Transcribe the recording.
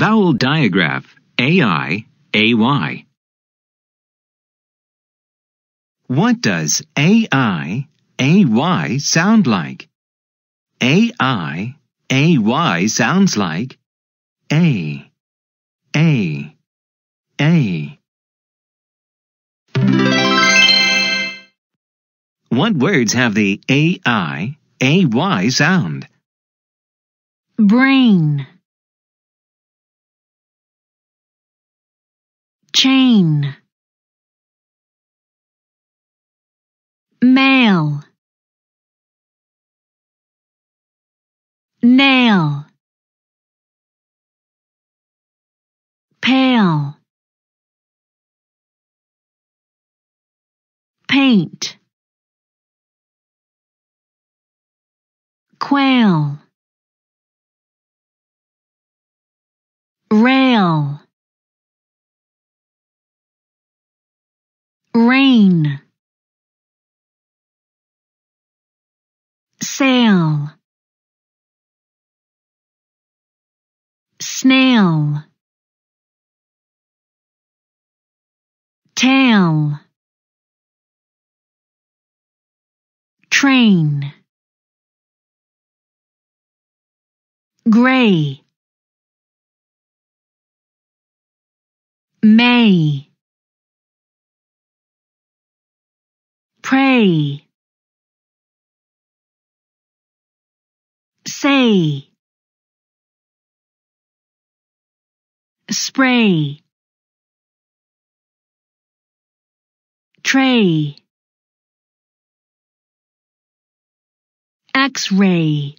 Vowel digraph AI, AY. What does AI, AY sound like? AI, AY sounds like A, A, A. What words have the AI, AY sound? Brain. chain mail nail pale paint quail rain sail snail tail train gray May pray, say, spray, tray, x-ray.